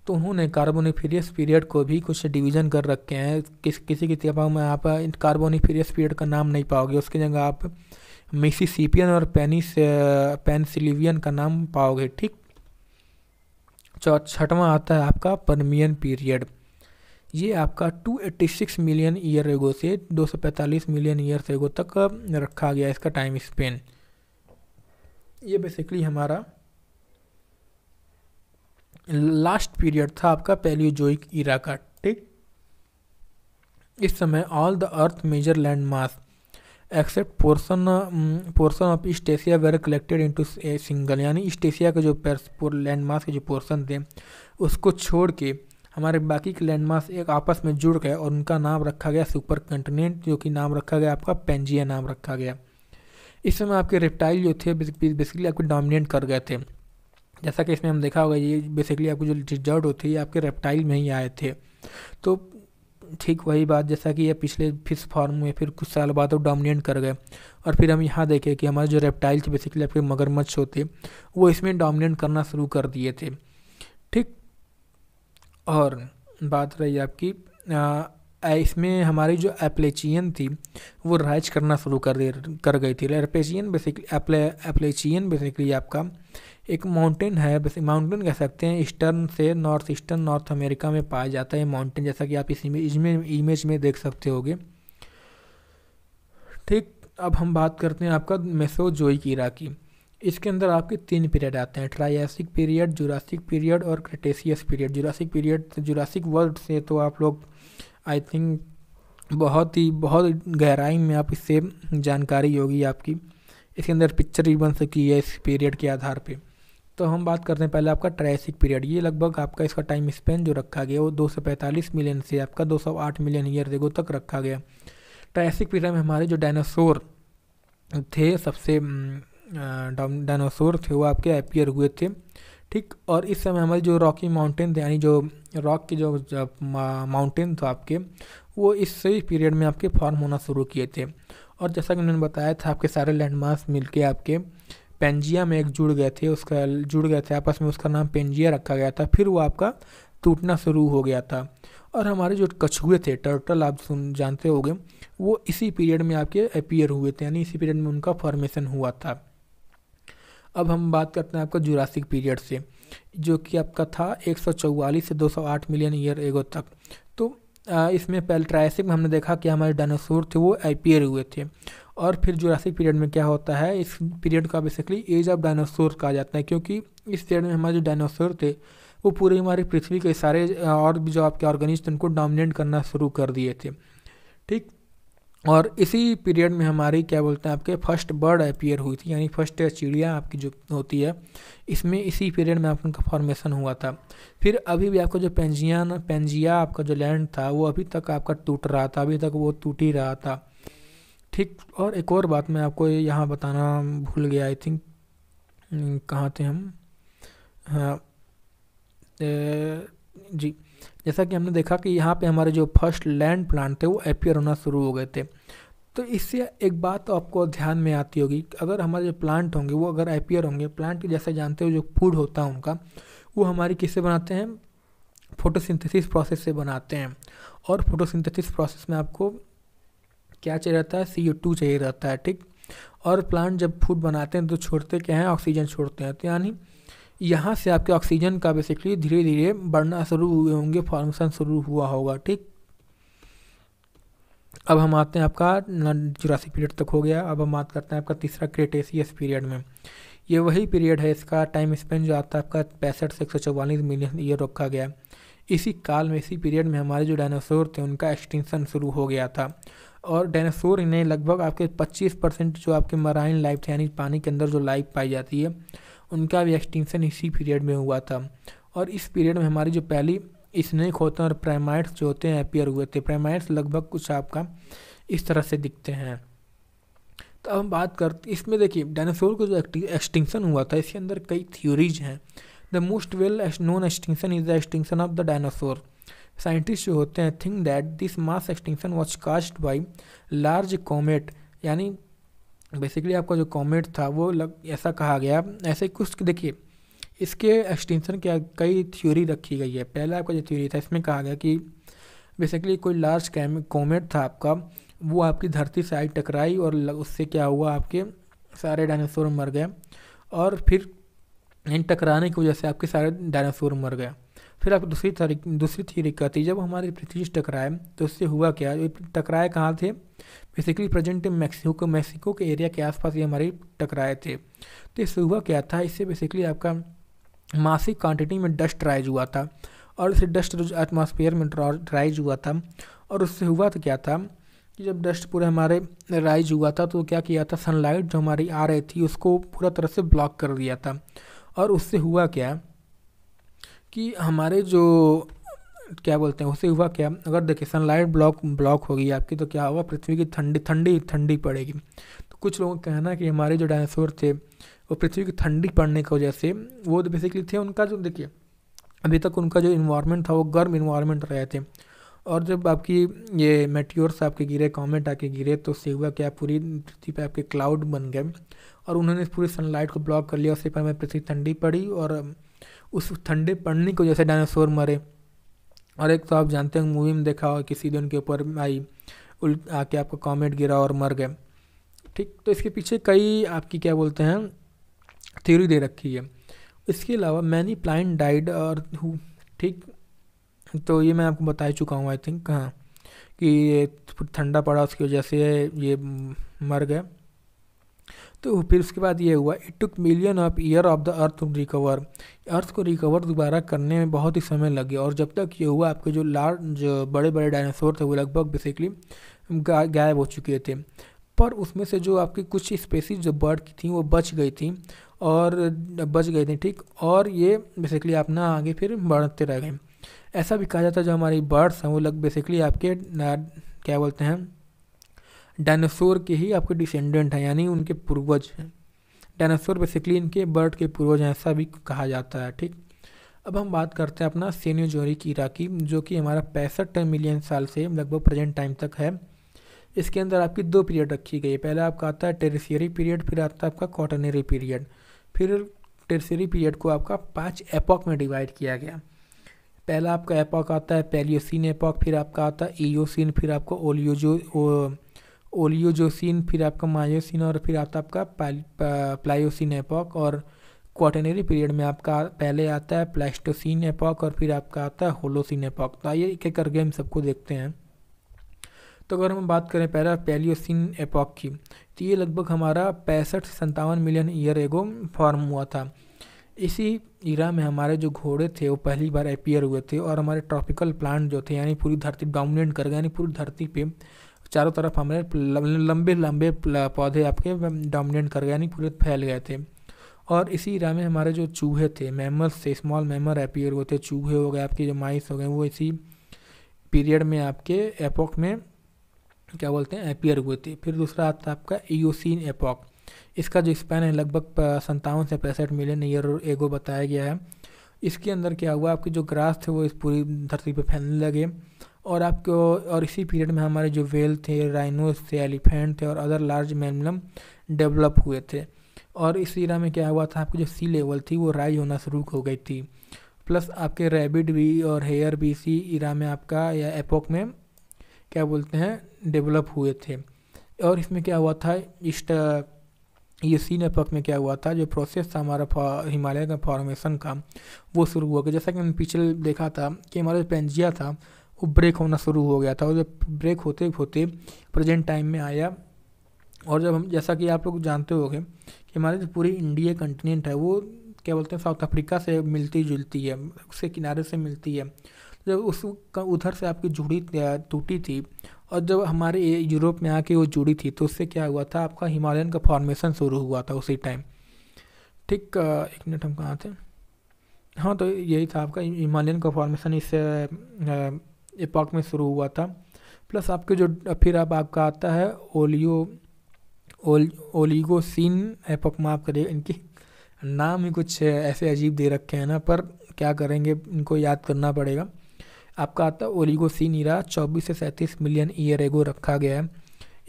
तो उन्होंने कार्बोनिफेरियस पीरियड को भी कुछ डिवीज़न कर रखे हैं किस किसी की किताबों में आप कार्बोनिफेरियस पीरियड का नाम नहीं पाओगे उसकी जगह आप मिसिसिपियन और पेनिस पेनसिलिवियन का नाम पाओगे ठीक छठवां आता है आपका परमियन पीरियड ये आपका 286 मिलियन ईयर एगो से 245 मिलियन ईयर एगो तक रखा गया इसका टाइम स्पेन ये बेसिकली हमारा लास्ट पीरियड था आपका पैलियोजोइक ईरा का ठीक इस समय all the earth major land mass except portion portion of East Asia were collected into a single यानी ईस्ट एशिया के जो लैंड मास के जो पोर्सन थे उसको छोड़ के हमारे बाकी के लैंड मास एक आपस में जुड़ गए और उनका नाम रखा गया सुपर कंटिनेंट जो कि नाम रखा गया आपका पेंजिया नाम रखा गया इस समय आपके रेप्टाइल जो थे बेसिकली आपके डोमिनेट कर गए थे जैसा कि इसमें हम देखा होगा ये बेसिकली आपको जो जड़ होती है आपके रेप्टाइल में ही आए थे तो ठीक वही बात जैसा कि ये पिछले फिश फॉर्म में फिर कुछ साल बाद वो डोमिनेट कर गए और फिर हम यहाँ देखें कि हमारे जो रेप्टाइल थे बेसिकली आपके मगरमच्छ होते वो इसमें डोमिनेट करना शुरू कर दिए थे ठीक और बात रही आपकी इसमें हमारी जो एप्लेचियन थी वो राइज करना शुरू कर दे कर गई थी एप्लेचियन बेसिकली एप्ले एप्लेचियन बेसिकली आपका एक माउंटेन है बस माउंटेन कह सकते हैं ईस्टर्न से नॉर्थ ईस्टर्न नॉर्थ अमेरिका में पाया जाता है माउंटेन जैसा कि आप इस इमेज में इमेज में देख सकते होगे ठीक अब हम बात करते हैं आपका जोई कीरा की इसके अंदर आपके तीन पीरियड आते हैं ट्राइसिक पीरियड जुरासिक पीरियड और Cretaceous period Jurassic period Jurassic World से तो आप लोग आई थिंक बहुत ही बहुत गहराई में आप इससे जानकारी होगी आपकी इसके अंदर पिक्चर भी बन सकी है इस पीरियड के आधार पर तो हम बात करते हैं पहले आपका ट्रैसिक पीरियड ये लगभग आपका इसका टाइम स्पेन जो रखा गया वो दो सौ पैंतालीस मिलियन से आपका दो सौ आठ मिलियन ईयर देखो तक रखा गया ट्रैसिक पीरियड में हमारे जो डायनासोर थे सबसे डायनासोर थे वो आपके एपियर हुए थे ठीक और इस समय हमारे जो रॉकी माउंटेन यानी जो रॉक के जो माउंटेन थे आपके वो इस पीरियड में आपके फॉर्म होना शुरू किए थे और जैसा कि उन्होंने बताया था आपके सारे लैंडमार्क मिलके आपके पेंजिया में एक जुड़ गए थे उसका जुड़ गए थे आपस में उसका नाम पेंजिया रखा गया था फिर वो आपका टूटना शुरू हो गया था और हमारे जो कछुए थे टर्टल आप सुन जानते हो वो इसी पीरियड में आपके अपियर हुए थे यानी इसी पीरियड में उनका फॉर्मेशन हुआ था अब हम बात करते हैं आपका जुरासिक पीरियड से जो कि आपका था एक से 208 मिलियन ईयर एगो तक तो इसमें पहले में हमने देखा कि हमारे डायनासोर थे वो एपियर हुए थे और फिर जुरासिक पीरियड में क्या होता है इस पीरियड का बेसिकली एज ऑफ डायनासोर कहा जाता है क्योंकि इस पीरियड में हमारे जो डायनासोर थे वो पूरे हमारे पृथ्वी के सारे और भी जो आपके ऑर्गेनिज थे उनको डोमिनेट करना शुरू कर दिए थे ठीक और इसी पीरियड में हमारी क्या बोलते हैं आपके फर्स्ट बर्ड अपीयर हुई थी यानी फर्स्ट चिड़िया आपकी जो होती है इसमें इसी पीरियड में आपका उनका फॉर्मेशन हुआ था फिर अभी भी आपका जो पेंजियान पेंजिया आपका जो लैंड था वो अभी तक आपका टूट रहा था अभी तक वो टूट ही रहा था ठीक और एक और बात मैं आपको यहाँ बताना भूल गया आई थिंक हम्म, कहाँ थे हम हाँ ए, जी जैसा कि हमने देखा कि यहाँ पे हमारे जो फर्स्ट लैंड प्लांट थे वो अपियर होना शुरू हो गए थे तो इससे एक बात तो आपको ध्यान में आती होगी अगर हमारे जो प्लांट होंगे वो अगर अपियर होंगे प्लांट जैसे जानते हो जो फूड होता है उनका वो हमारी किससे बनाते हैं फोटोसिंथेसिस प्रोसेस से बनाते हैं और फोटोसिंथेसिस प्रोसेस में आपको क्या चाहिए रहता है सी टू चाहिए रहता है ठीक और प्लांट जब फूड बनाते हैं तो छोड़ते क्या हैं ऑक्सीजन छोड़ते हैं तो यानी यहाँ से आपके ऑक्सीजन का बेसिकली धीरे धीरे बढ़ना शुरू हुए होंगे फॉर्मेशन शुरू हुआ होगा ठीक अब हम आते हैं आपका जुरासी पीरियड तक हो गया अब हम बात करते हैं आपका तीसरा क्रेटेसियस पीरियड में ये वही पीरियड है इसका टाइम स्पेंड जो आता है आपका पैंसठ से एक सौ चौवालीस मिलियन ईयर रखा गया इसी काल में इसी पीरियड में हमारे जो डायनासोर थे उनका एक्सटेंशन शुरू हो गया था और डायनासोर इन्हें लगभग आपके 25 परसेंट जो आपके मराइन लाइफ यानी पानी के अंदर जो लाइफ पाई जाती है उनका भी एक्सटिंक्शन इसी पीरियड में हुआ था और इस पीरियड में हमारी जो पहली स्नेक होते हैं और प्राइमाइट्स जो होते हैं अपियर हुए थे प्राइमाइट्स लगभग कुछ आपका इस तरह से दिखते हैं तो अब हम बात करते इसमें देखिए डायनासोर का जो एक्सटिंक्शन हुआ था इसके अंदर कई थ्योरीज हैं the most well known extinction is the extinction of the dinosaur scientist जो होते हैं think that this mass extinction was caused by large comet यानी बेसिकली आपका जो कॉमेट था वो लग ऐसा कहा गया ऐसे कुछ देखिए इसके एक्सटेंशन के कई थ्योरी रखी गई है पहला आपका जो थ्योरी था इसमें कहा गया कि बेसिकली कोई लार्ज कॉमेट था आपका वो आपकी धरती से आई टकराई और उससे क्या हुआ आपके सारे डायनासोर मर गए और फिर इन टकराने की वजह से आपके सारे डायनासोर मर गए फिर आप दूसरी तरीक दूसरी थीरी कहती है जब हमारी पृथ्वी से टकराए तो उससे हुआ क्या टकराए कहाँ थे बेसिकली प्रेजेंट मैक्सिको के मैक्सिको के एरिया के आसपास ये हमारे टकराए थे तो इससे हुआ क्या था इससे बेसिकली आपका मासिक क्वान्टिटी में डस्ट राइज हुआ था और इससे डस्ट एटमोसफेयर में राइज हुआ था और उससे हुआ तो क्या था कि जब डस्ट पूरा हमारे राइज हुआ था तो क्या किया था सनलाइट जो हमारी आ रही थी उसको पूरा तरह से ब्लॉक कर दिया था और उससे हुआ क्या कि हमारे जो क्या बोलते हैं उसे हुआ क्या अगर देखिए सनलाइट ब्लॉक ब्लॉक होगी आपकी तो क्या हुआ पृथ्वी की ठंडी ठंडी ठंडी पड़ेगी तो कुछ लोगों का कहना कि हमारे जो डायनासोर थे वो पृथ्वी की ठंडी पड़ने की वजह से वो बेसिकली थे उनका जो देखिए अभी तक उनका जो इन्वायरमेंट था वो गर्म इन्वायरमेंट रहे थे और जब आपकी ये मेट्योर्स आपके गिरे कॉमेट आके गिरे तो उससे हुआ क्या पूरी पृथ्वी पर आपके क्लाउड बन गए और उन्होंने पूरी सनलाइट को ब्लॉक कर लिया उससे पर हमें पृथ्वी ठंडी पड़ी और उस ठंडे पड़ने को जैसे डायनासोर मरे और एक तो आप जानते हैं मूवी में देखा हो किसी दिन के ऊपर आई उल आके आपको कॉमेट गिरा और मर गए ठीक तो इसके पीछे कई आपकी क्या बोलते हैं थ्योरी दे रखी है इसके अलावा मैनी प्लाइन डाइड और हु ठीक तो ये मैं आपको बता ही चुका हूँ आई थिंक हाँ कि ये ठंडा पड़ा उसकी वजह से ये मर गए तो फिर उसके बाद ये हुआ it took million of year of the earth to recover earth को रिकवर दोबारा करने में बहुत ही समय लग गया और जब तक ये हुआ आपके जो लार्ज बड़े बड़े डायनासोर थे वो लगभग बेसिकली गायब हो चुके थे पर उसमें से जो आपकी कुछ स्पेसिस जो बर्ड की थी वो बच गई थी और बच गई थी ठीक और ये बेसिकली आप ना आगे फिर बढ़ते रह गए ऐसा भी कहा जाता है जो हमारी बर्ड्स हैं वो लग बेसिकली आपके क्या बोलते हैं डायनासोर के ही आपके डिसेंडेंट हैं यानी उनके पूर्वज हैं डायनासोर बेसिकली इनके बर्ड के पूर्वज हैं ऐसा भी कहा जाता है ठीक अब हम बात करते हैं अपना सेन्योजोरी कीरा की जो कि हमारा पैंसठ मिलियन साल से लगभग प्रेजेंट टाइम तक है इसके अंदर आपकी दो पीरियड रखी गई है पहला आपका आता है टेरिसरी पीरियड फिर आता है आपका कॉटनरी पीरियड फिर टेरिसरी पीरियड को आपका पाँच एपॉक में डिवाइड किया गया पहला आपका एपॉक आता है पेलियोसिन एपॉक फिर आपका आता है ईयोसिन फिर आपको ओलियोजो ओलियोजोसिन फिर आपका मायोसिन और फिर आता आपका प्लायोसिन एपॉक और क्वाटनरी पीरियड में आपका पहले आता है प्लास्टोसिन एपॉक और फिर आपका आता है होलोसिन एपॉक तो आइए एक एक करके हम सबको देखते हैं तो अगर हम बात करें पहला पैलियोसिन एपॉक की तो ये लगभग हमारा पैंसठ से सत्तावन मिलियन ईयर एगो फॉर्म हुआ था इसी ईरा में हमारे जो घोड़े थे वो पहली बार अपियर हुए थे और हमारे ट्रॉपिकल प्लांट जो थे यानी पूरी धरती डोमिनेट कर गए यानी पूरी धरती पे चारों तरफ हमने लंबे लंबे पौधे आपके डोमिनेट कर गए यानी पूरे फैल गए थे और इसी इरा में हमारे जो चूहे थे मैमल्स थे स्मॉल मैमर एपियर होते चूहे हो गए आपके जो माइस हो गए वो इसी पीरियड में आपके एपोक में क्या बोलते हैं एपियर हुए थे फिर दूसरा आता है आपका ईओसिन एपोक इसका जो स्पैन है लगभग संतावन से पैंसठ मिलियन ईयर एगो बताया गया है इसके अंदर क्या हुआ आपके जो ग्रास थे वो इस पूरी धरती पर फैलने लगे और आपको और इसी पीरियड में हमारे जो वेल थे राइनोस थे एलिफेंट थे और अदर लार्ज मैमलम डेवलप हुए थे और इस इरा में क्या हुआ था आपकी जो सी लेवल थी वो राइज होना शुरू हो गई थी प्लस आपके रैबिड भी और हेयर भी इसी इरा में आपका या एपोक में क्या बोलते हैं डेवलप हुए थे और इसमें क्या हुआ था इस्ट ये सीन एपक में क्या हुआ था जो प्रोसेस था हमारा हिमालय का फॉर्मेशन का वो शुरू हुआ कि जैसा कि हमने पिछले देखा था कि हमारा जो पेंजिया था वो ब्रेक होना शुरू हो गया था और जब ब्रेक होते होते प्रेजेंट टाइम में आया और जब हम जैसा कि आप लोग जानते हो कि हमारे जो पूरी इंडिया कंटिनेंट है वो क्या बोलते हैं साउथ अफ्रीका से मिलती जुलती है उसके किनारे से मिलती है जब उस उधर से आपकी जुड़ी टूटी थी और जब हमारे यूरोप में आके वो जुड़ी थी तो उससे क्या हुआ था आपका हिमालयन का फॉर्मेशन शुरू हुआ था उसी टाइम ठीक एक मिनट हम कहाँ थे हाँ तो यही था आपका हिमालयन का फॉर्मेशन इससे एपॉक में शुरू हुआ था प्लस आपके जो फिर अब आपका आता है ओलियो ओल ओलिगोसिन एपॉक आप करिए इनकी नाम ही कुछ ऐसे अजीब दे रखे हैं ना पर क्या करेंगे इनको याद करना पड़ेगा आपका आता है ओलिगोसिन ईरा चौबीस से सैंतीस मिलियन ईयर एगो रखा गया है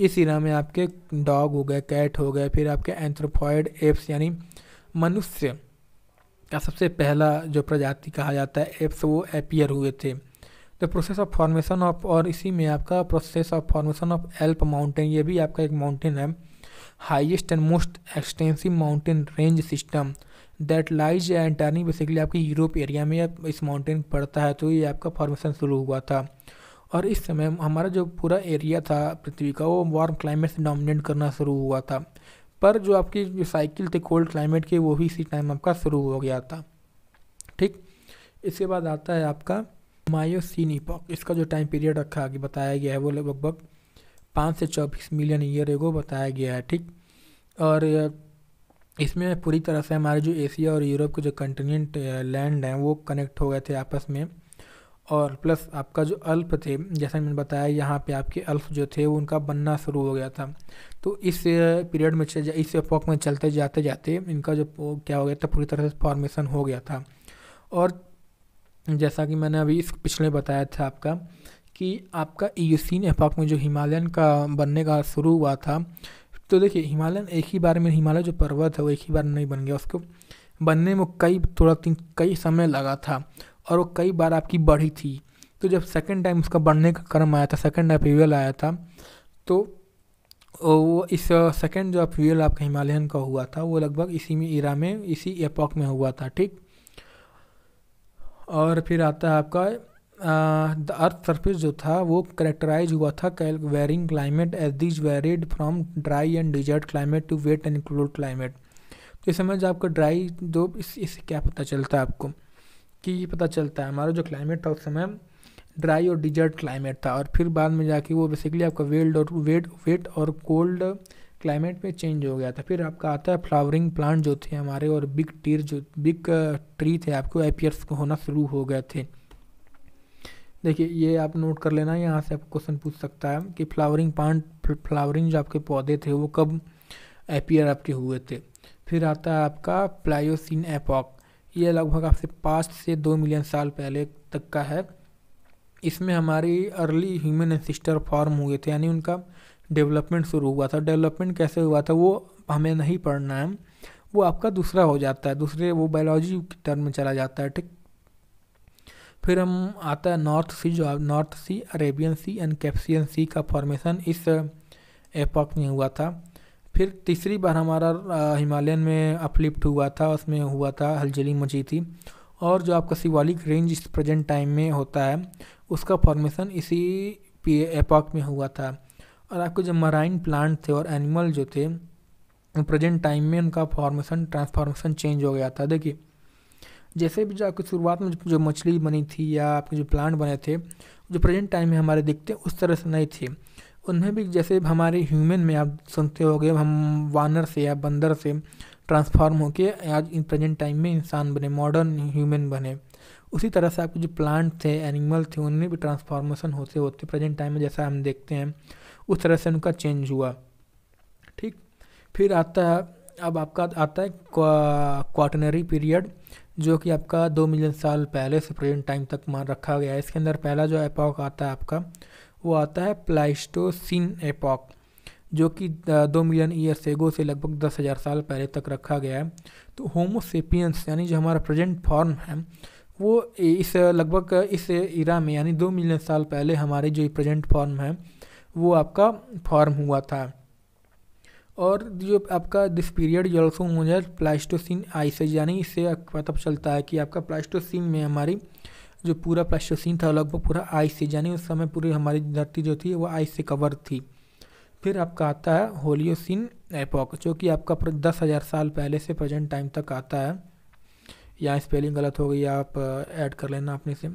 इस ईरा में आपके डॉग हो गए कैट हो गए फिर आपके एंथ्रोफॉयड एप्स यानी मनुष्य का सबसे पहला जो प्रजाति कहा जाता है एप्स वो एपियर हुए थे the process of formation of और इसी में आपका process of formation of Alp mountain ये भी आपका एक माउंटेन है highest and most extensive mountain range system that lies and turning basically आपकी यूरोप एरिया में इस माउंटेन पड़ता है तो ये आपका फॉर्मेशन शुरू हुआ था और इस समय हमारा जो पूरा एरिया था पृथ्वी का वो वार्म क्लाइमेट से डोमिनेट करना शुरू हुआ था पर जो आपकी जो साइकिल थी कोल्ड क्लाइमेट के वो भी इसी टाइम आपका शुरू हो गया था ठीक इसके बाद आता है आपका मायोसिन पॉक इसका जो टाइम पीरियड रखा कि बताया गया है वो लगभग पाँच से चौबीस मिलियन ईयर एगो बताया गया है ठीक और इसमें पूरी तरह से हमारे जो एशिया और यूरोप के जो कंटिनेंट लैंड हैं वो कनेक्ट हो गए थे आपस में और प्लस आपका जो अल्प थे जैसा मैंने बताया यहाँ पे आपके अल्प जो थे वो उनका बनना शुरू हो गया था तो इस पीरियड में इस एपॉक में चलते जाते जाते इनका जो क्या हो गया था पूरी तरह से फॉर्मेशन हो गया था और जैसा कि मैंने अभी इस पिछले बताया था आपका कि आपका यूसिन एपॉक में जो हिमालयन का बनने का शुरू हुआ था तो देखिए हिमालयन एक ही बार में हिमालय जो पर्वत है वो एक ही बार नहीं बन गया उसको बनने में कई थोड़ा तीन कई समय लगा था और वो कई बार आपकी बढ़ी थी तो जब सेकेंड टाइम उसका बढ़ने का क्रम आया था सेकेंड अपीवियल आया था तो वो इस सेकेंड जो अपीवियल आपका हिमालयन का हुआ था वो लगभग इसी में ईरा में इसी एपॉक में हुआ था ठीक और फिर आता है आपका द अर्थ सर्फिस जो था वो करेक्टराइज हुआ था varying climate as this varied from dry and desert climate to wet and cold climate तो इस समय जो आपका ड्राई जो इस इससे क्या पता चलता है आपको कि ये पता चलता है हमारा जो क्लाइमेट था उस समय ड्राई और डिजर्ट क्लाइमेट था और फिर बाद में जाके वो बेसिकली आपका वेल्ड और वेट वेट और कोल्ड क्लाइमेट पे चेंज हो गया था फिर आपका आता है फ्लावरिंग प्लांट जो थे हमारे और बिग टीर जो बिग ट्री uh, थे आपको एपियर्स होना शुरू हो गए थे देखिए ये आप नोट कर लेना यहाँ से आपको क्वेश्चन पूछ सकता है कि फ्लावरिंग प्लांट फ्लावरिंग जो आपके पौधे थे वो कब एपियर आपके हुए थे फिर आता है आपका प्लायोसिन एपॉक ये लगभग आपसे पाँच से दो मिलियन साल पहले तक का है इसमें हमारी अर्ली ह्यूमन एंसिस्टर फॉर्म हुए थे यानी उनका डेवलपमेंट शुरू हुआ था डेवलपमेंट कैसे हुआ था वो हमें नहीं पढ़ना है वो आपका दूसरा हो जाता है दूसरे वो बायोलॉजी के टर्म में चला जाता है ठीक फिर हम आता है नॉर्थ सी जो North Sea Arabian Sea and Caspian Sea का फॉर्मेशन इस एपॉक में हुआ था फिर तीसरी बार हमारा हिमालयन में अपलिफ्ट हुआ था उसमें हुआ था हलजली मची थी और जो आपका शिवालिक रेंज इस प्रेजेंट टाइम में होता है उसका फॉर्मेशन इसी एपॉक में हुआ था और आपके जो मराइन प्लांट थे और एनिमल जो थे प्रेजेंट टाइम में उनका फॉर्मेशन ट्रांसफॉर्मेशन चेंज हो गया था देखिए जैसे भी जो आपकी शुरुआत में जो मछली बनी थी या आपके जो प्लांट बने थे जो प्रेजेंट टाइम में हमारे दिखते उस तरह से नहीं थे उनमें भी जैसे हमारे ह्यूमन में आप सुनते हो गए हम वानर से या बंदर से ट्रांसफॉर्म होके आज इन प्रेजेंट टाइम में इंसान बने मॉडर्न ह्यूमन बने उसी तरह से आपके जो प्लांट थे एनिमल थे उनमें भी ट्रांसफॉर्मेशन होते होते प्रेजेंट टाइम में जैसा हम देखते हैं उस तरह से उनका चेंज हुआ ठीक फिर आता है अब आपका आता है क्वाटनरी पीरियड जो कि आपका दो मिलियन साल पहले से प्रेजेंट टाइम तक मान रखा गया है इसके अंदर पहला जो एपॉक आता है आपका वो आता है प्लाइस्टोसिन एपॉक जो कि दो मिलियन ईयर सेगो से लगभग दस हज़ार साल पहले तक रखा गया है तो होमोसेपियंस यानी जो हमारा प्रेजेंट फॉर्म है वो इस लगभग इस इरा में यानी दो मिलियन साल पहले हमारे जो प्रेजेंट फॉर्म है वो आपका फॉर्म हुआ था और जो आपका दिस पीरियड ये ऑल्सो हो जाए प्लास्टोसिन आइसेज यानी इससे पता चलता है कि आपका प्लास्टोसिन में हमारी जो पूरा प्लास्टोसिन था लगभग पूरा आइस से यानी उस समय पूरी हमारी धरती जो थी वो आइस से कवर थी फिर आपका आता है होलियोसिन एपॉक जो कि आपका दस हज़ार साल पहले से प्रेजेंट टाइम तक आता है या स्पेलिंग गलत हो गई आप ऐड कर लेना अपने से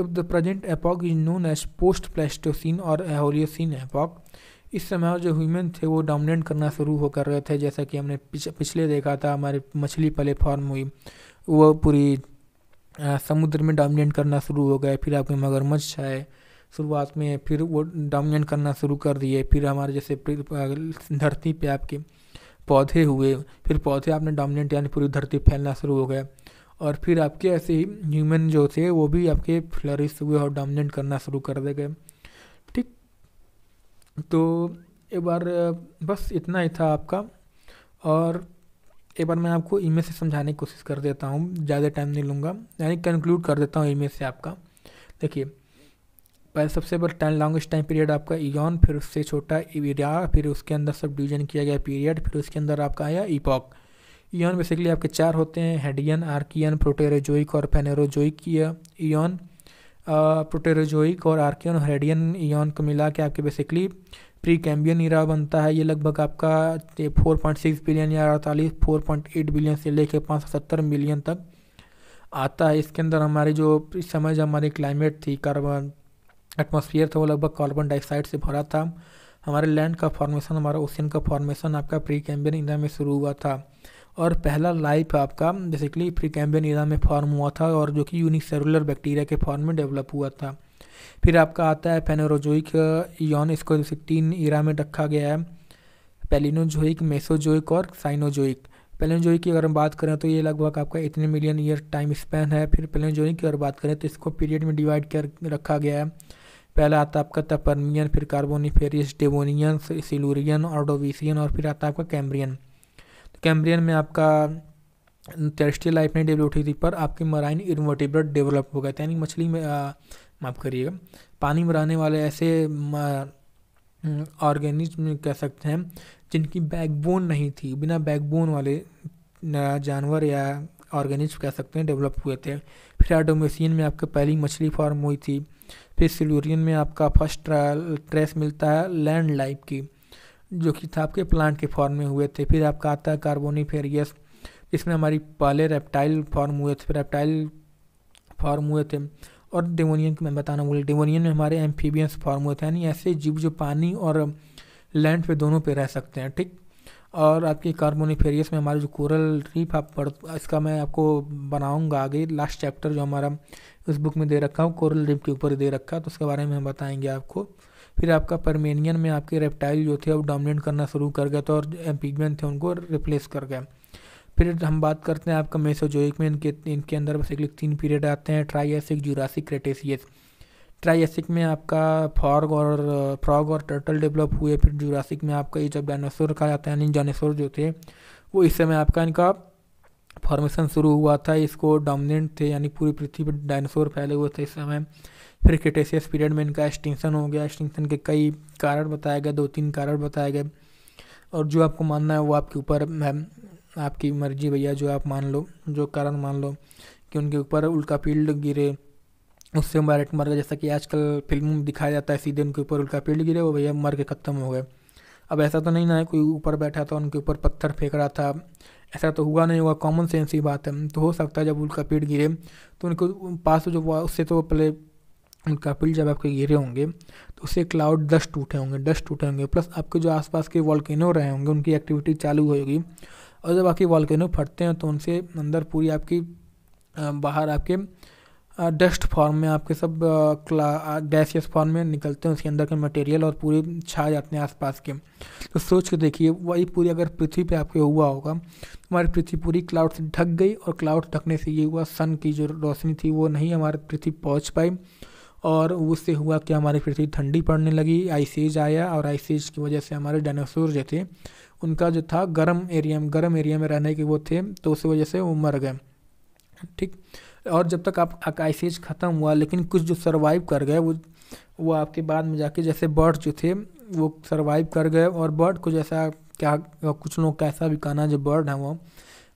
of the present epoch is known as post Pleistocene और Holocene epoch. इस समय जो ह्यूमन थे वो डोमिनेट करना शुरू हो कर रहे थे जैसा कि हमने पिछ, पिछले देखा था हमारे मछली पले फॉर्म हुई वो पूरी समुद्र में डोमिनेट करना शुरू हो गए फिर आपके मगरमच्छ आए शुरुआत में फिर वो डोमिनेट करना शुरू कर दिए फिर हमारे जैसे धरती पे आपके पौधे हुए फिर पौधे आपने डोमिनेट यानी पूरी धरती फैलना शुरू हो गया और फिर आपके ऐसे ही ह्यूमन जो थे वो भी आपके फ्लरिश हुए और डोमिनेट करना शुरू कर दे गए ठीक तो एक बार बस इतना ही था आपका और एक बार मैं आपको ईमेल से समझाने की कोशिश कर देता हूँ ज़्यादा टाइम नहीं लूँगा यानी कंक्लूड कर देता हूँ ईमेल से आपका देखिए पहले सबसे बड़ा टाइम लॉन्गेस्ट टाइम पीरियड आपका ईयन फिर उससे छोटा इविरा फिर उसके अंदर सब डिवीजन किया गया पीरियड फिर उसके अंदर आपका आया ईपॉक ईयन बेसिकली आपके चार होते हैं हेडियन आर्कियन प्रोटेरोजोइक और फेनेरोजोइक ईयन प्रोटेरोजोइक और आर्कियन और हेडियन ईयन को मिला के आपके बेसिकली प्री कैम्बियन ईरा बनता है ये लगभग आपका फोर पॉइंट सिक्स बिलियन या अड़तालीस फोर पॉइंट एट बिलियन से लेकर पाँच सौ सत्तर मिलियन तक आता है इसके अंदर हमारे जो इस समय जो हमारी क्लाइमेट थी कार्बन एटमोसफियर था वो लगभग कार्बन डाइऑक्साइड से भरा था हमारे लैंड का फॉर्मेशन हमारा ओशियन का फॉर्मेशन आपका प्री कैम्बियन ईरा में शुरू हुआ था और पहला लाइफ आपका बेसिकली प्री कैम्बियन में फॉर्म हुआ था और जो कि यूनिक सेलुलर बैक्टीरिया के फॉर्म में डेवलप हुआ था फिर आपका आता है पेनोरोजोइक यौन इसको तीन ईरा में रखा गया है पेलिनोजोइक मेसोजोइक और साइनोजोइक पेलिनोजोइक की अगर हम बात करें तो ये लगभग आपका इतने मिलियन ईयर टाइम स्पेन है फिर पेलिनोजोइक की अगर बात करें तो इसको पीरियड में डिवाइड कर रखा गया है पहला आता आपका तपर्मियन फिर कार्बोनीफेरियस डेवोनियन सिलूरियन ऑर्डोविसियन और फिर आता आपका कैम्ब्रियन कैम्ब्रियन में आपका टेरेस्ट्रियल लाइफ नहीं डेवलप हुई थी पर आपके मराइन इनवर्टिब्रेट डेवलप हो गए थे यानी मछली में माफ़ करिएगा पानी में रहने वाले ऐसे ऑर्गेनिज्म कह सकते हैं जिनकी बैकबोन नहीं थी बिना बैकबोन वाले जानवर या ऑर्गेनिज्म कह सकते हैं डेवलप हुए थे फिर एडोमेसियन में आपकी पहली मछली फॉर्म हुई थी फिर सिलोरियन में आपका फर्स्ट ट्रेस मिलता है लैंड लाइफ की जो कि था आपके प्लांट के फॉर्म में हुए थे फिर आपका आता है कार्बोनीफेरियस इसमें हमारी पहले रेप्टाइल फॉर्म हुए थे रेप्टाइल फॉर्म हुए थे और डेमोनियन की मैं बताना बोले डेमोनियन में हमारे एम्फीबियंस फॉर्म हुए थे यानी ऐसे जीव जो पानी और लैंड पे दोनों पे रह सकते हैं ठीक और आपके कार्बोनीफेरियस में हमारे जो कोरल रीफ आप पढ़ इसका मैं आपको बनाऊंगा आगे लास्ट चैप्टर जो हमारा उस बुक में दे रखा हूँ कोरल रीफ के ऊपर दे रखा है तो उसके बारे में हम बताएंगे आपको फिर आपका परमेनियन में आपके रेप्टाइल जो थे वो डोमिनेट करना शुरू कर गया था और एम्पीगमेंट थे उनको रिप्लेस कर गया फिर हम बात करते हैं आपका मेसोजोइक में इनके इनके अंदर बस एक तीन पीरियड आते हैं ट्राइसिक जूरासिक क्रेटेसियस ट्राइसिक में आपका फॉर्ग और फ्रॉग और टर्टल डेवलप हुए फिर जूरासिक में आपका ये जब डायनासोर कहा जाता है यानी डायनासोर जो थे वो इस समय आपका इनका फॉर्मेशन शुरू हुआ था इसको डोमिनेंट थे यानी पूरी पृथ्वी पर डायनासोर फैले हुए थे इस समय फिर क्रिटेशियस पीरियड में इनका एक्सटिंक्शन हो गया एक्सटिंक्शन के कई कारण बताए गए दो तीन कारण बताए गए और जो आपको मानना है वो आपके ऊपर है आपकी मर्जी भैया जो आप मान लो जो कारण मान लो कि उनके ऊपर उल्का पील्ड गिरे उससे डायरेक्ट मर गए जैसा कि आजकल फिल्म में दिखाया जाता है सीधे उनके ऊपर उल्का पील्ड गिरे वो भैया मर के ख़त्म हो गए अब ऐसा तो नहीं ना है कोई ऊपर बैठा था उनके ऊपर पत्थर फेंक रहा था ऐसा तो हुआ नहीं हुआ कॉमन सेंस ही बात है तो हो सकता है जब उल्का पेड़ गिरे तो उनके पास जो हुआ उससे तो पहले एंड कपिल जब आपके गिरे होंगे तो उससे क्लाउड डस्ट टूटे होंगे डस्ट टूटे होंगे प्लस आपके जो आसपास के वॉल्केनो रहे होंगे उनकी एक्टिविटी चालू होगी और जब आपके वॉल्केनो फटते हैं तो उनसे अंदर पूरी आपकी बाहर आपके डस्ट फॉर्म में आपके सब गैसियस फॉर्म में निकलते हैं उसके अंदर के मटेरियल और पूरे छा जाते हैं आसपास के तो सोच के देखिए वही पूरी अगर पृथ्वी पे आपके हुआ होगा तो हमारी पृथ्वी पूरी क्लाउड से ढक गई और क्लाउड ढकने से ये हुआ सन की जो रोशनी थी वो नहीं हमारे पृथ्वी पहुंच पाई और उससे हुआ कि हमारी पृथ्वी ठंडी पड़ने लगी आइसेज आया और आइसेज की वजह से हमारे डायनासोर जो थे उनका जो था गर्म एरिया में गर्म एरिया में रहने के वो थे तो उस वजह से वो मर गए ठीक और जब तक आप आकाइसेज ख़त्म हुआ लेकिन कुछ जो सर्वाइव कर गए वो वो आपके बाद में जाके जैसे बर्ड जो थे वो सर्वाइव कर गए और बर्ड को जैसा क्या कुछ लोग का ऐसा भी कहना जो बर्ड हैं वो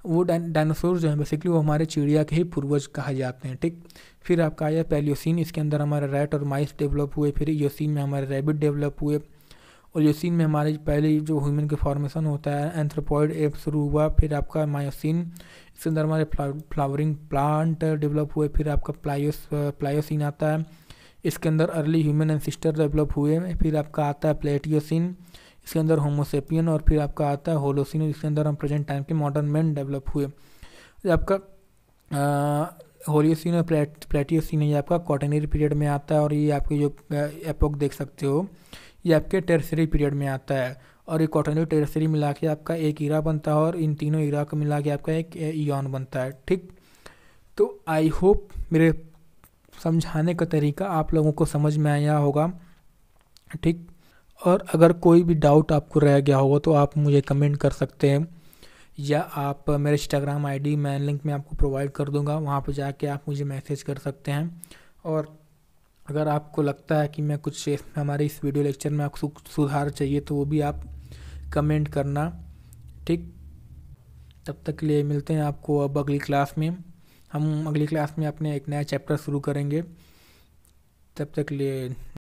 वो डायनासोर जो है बेसिकली वो हमारे चिड़िया के ही पूर्वज कहा जाते हैं ठीक फिर आपका आया पैलियोसिन इसके अंदर हमारे रैट और माइस डेवलप हुए फिर योसिन में हमारे रैबिट डेवलप हुए और योसिन में हमारे पहले जो ह्यूमन के फॉर्मेशन होता है एंथ्रोपॉइड एप शुरू हुआ फिर आपका मायोसिन इसके अंदर हमारे फ्लावरिंग प्लांट डेवलप हुए फिर आपका प्लायोस प्लायोसिन आता है इसके अंदर अर्ली ह्यूमन एंसिस्टर डेवलप हुए फिर आपका आता है प्लेटियोसिन इसके अंदर होमोसेपियन और फिर आपका आता है होलोसिन जिसके अंदर हम प्रेजेंट टाइम के मॉडर्न मैन डेवलप हुए आपका होलियोसिन और प्लेट प्लेटियोसिन ये आपका कॉटनरी पीरियड में आता है और ये आपके जो एपोक देख सकते हो ये आपके टेरसरी पीरियड में आता है और ये कॉटनरी टेरसरी मिला के आपका एक ईरा बनता है और इन तीनों ईरा को मिला के आपका एक ईन बनता है ठीक तो आई होप मेरे समझाने का तरीका आप लोगों को समझ में आया होगा ठीक और अगर कोई भी डाउट आपको रह गया होगा तो आप मुझे कमेंट कर सकते हैं या आप मेरे इंस्टाग्राम आईडी मैं लिंक में आपको प्रोवाइड कर दूंगा वहाँ पर जाके आप मुझे मैसेज कर सकते हैं और अगर आपको लगता है कि मैं कुछ हमारे इस वीडियो लेक्चर में आपको सुधार चाहिए तो वो भी आप कमेंट करना ठीक तब तक के लिए मिलते हैं आपको अब अगली क्लास में हम अगली क्लास में अपने एक नया चैप्टर शुरू करेंगे तब तक के लिए